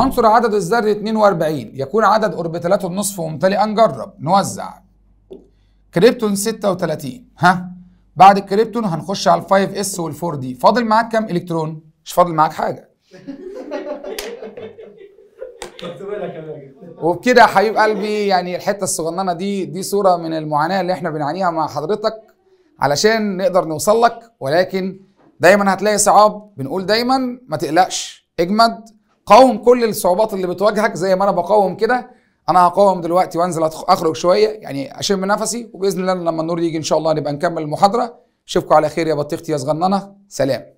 عنصر عدد الذري 42 يكون عدد اوربيتالاته النصف ممتلئا جرب نوزع كريبتون 36 ها بعد الكريبتون هنخش على ال 5 اس وال 4 دي فاضل معاك كام الكترون مش فاضل معاك حاجه وبكده يا حبيب قلبي يعني الحته الصغننه دي دي صوره من المعاناه اللي احنا بنعانيها مع حضرتك علشان نقدر نوصل لك ولكن دايما هتلاقي صعاب بنقول دايما ما تقلقش اجمد قاوم كل الصعوبات اللي بتواجهك زي ما انا بقاوم كده انا هقاوم دلوقتي وانزل اخرج شويه يعني اشم نفسي وباذن الله لما النور يجي ان شاء الله نبقى نكمل المحاضره اشوفكم على خير يا بطيختي يا صغننه سلام